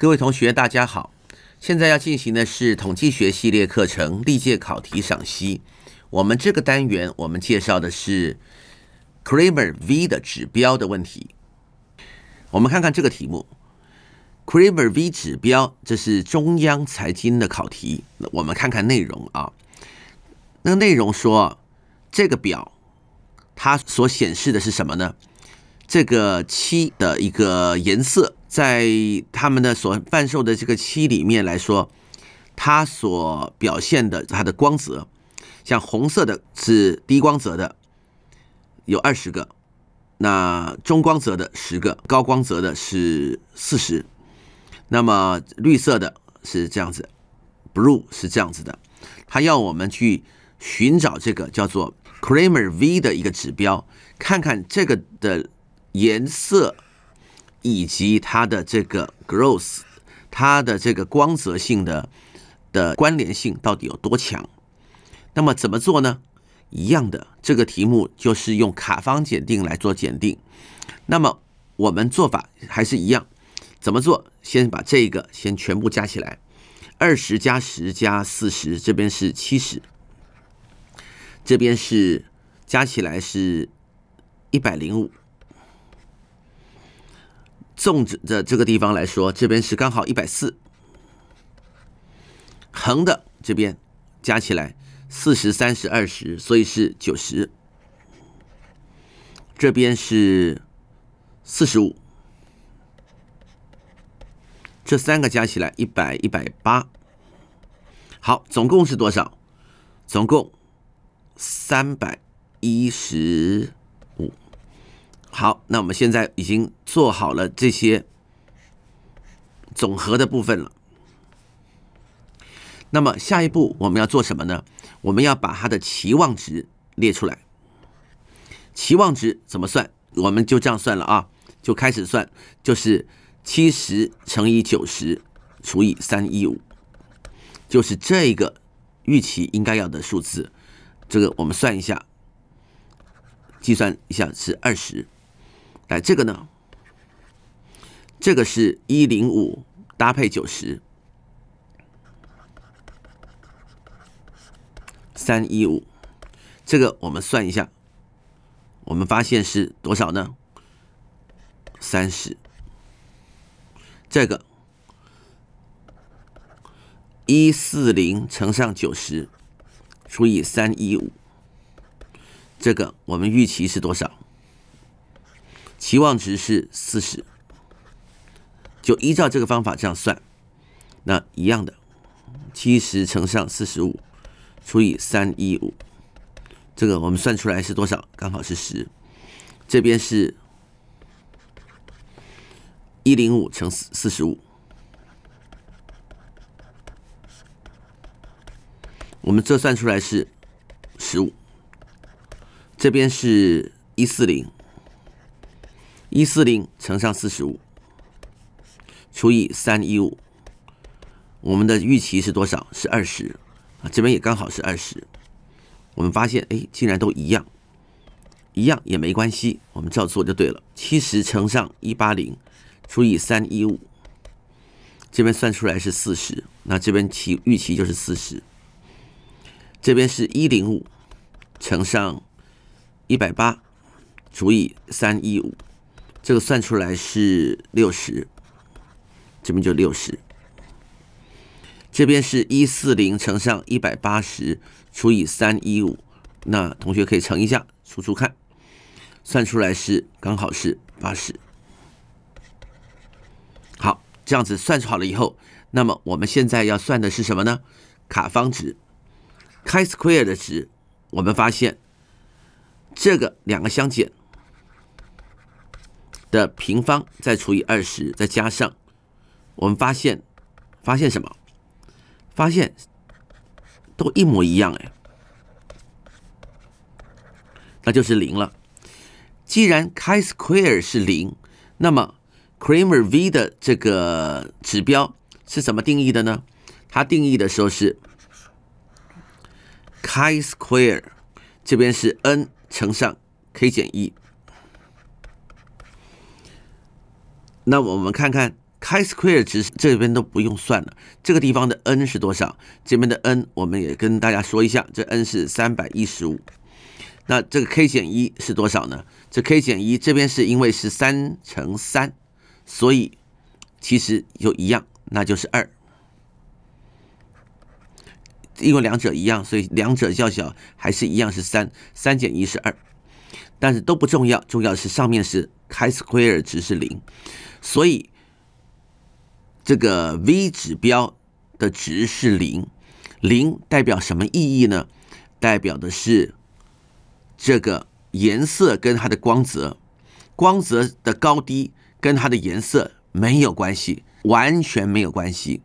各位同学，大家好！现在要进行的是统计学系列课程历届考题赏析。我们这个单元，我们介绍的是 Cramer V 的指标的问题。我们看看这个题目，Cramer V 指标，这是中央财经的考题。我们看看内容啊。那内容说，这个表它所显示的是什么呢？这个七的一个颜色。在他们的所贩售的这个漆里面来说，它所表现的它的光泽，像红色的是低光泽的，有二十个；那中光泽的十个，高光泽的是四十。那么绿色的是这样子，blue 是这样子的。它要我们去寻找这个叫做 Cramer V 的一个指标，看看这个的颜色。以及它的这个 growth，它的这个光泽性的的关联性到底有多强？那么怎么做呢？一样的，这个题目就是用卡方检定来做检定。那么我们做法还是一样，怎么做？先把这个先全部加起来，二十加十加四十，这边是七十，这边是加起来是一百零五。纵着的这个地方来说，这边是刚好一百四，横的这边加起来四十三、十二十，所以是九十。这边是四十五，这三个加起来一百一百八。好，总共是多少？总共三百一十。好，那我们现在已经做好了这些总和的部分了。那么下一步我们要做什么呢？我们要把它的期望值列出来。期望值怎么算？我们就这样算了啊，就开始算，就是七十乘以九十除以三一五，就是这个预期应该要的数字。这个我们算一下，计算一下是二十。来，这个呢？这个是一零五搭配九十三一五，这个我们算一下，我们发现是多少呢？三十。这个一四零乘上九十除以三一五，这个我们预期是多少？期望值是四十，就依照这个方法这样算，那一样的，七十乘上四十五除以三一五，这个我们算出来是多少？刚好是十。这边是一零五乘四四十五，我们这算出来是十五。这边是一四零。一四零乘上四十五除以三一五，我们的预期是多少？是二十啊，这边也刚好是二十。我们发现，哎，竟然都一样，一样也没关系，我们照做就对了。七十乘上一八零除以三一五，这边算出来是四十，那这边期预期就是四十。这边是一零五乘上一百八除以三一五。这个算出来是六十，这边就六十，这边是一四零乘上一百八十除以三一五，那同学可以乘一下，除除看，算出来是刚好是八十。好，这样子算出好了以后，那么我们现在要算的是什么呢？卡方值，Chi-square 的值，我们发现这个两个相减。的平方再除以二十，再加上，我们发现，发现什么？发现都一模一样哎，那就是零了。既然 k square 是零，那么 k r a m e r V 的这个指标是怎么定义的呢？它定义的时候是 k square，这边是 n 乘上 k 减一。那我们看看开 square 值这边都不用算了，这个地方的 n 是多少？这边的 n 我们也跟大家说一下，这 n 是三百一十五。那这个 k 减一是多少呢？这 k 减一这边是因为是三乘三，所以其实就一样，那就是二。因为两者一样，所以两者较小还是一样是三，三减一是二。但是都不重要，重要的是上面是开 r e 值是零，所以这个 V 指标的值是零。零代表什么意义呢？代表的是这个颜色跟它的光泽，光泽的高低跟它的颜色没有关系，完全没有关系。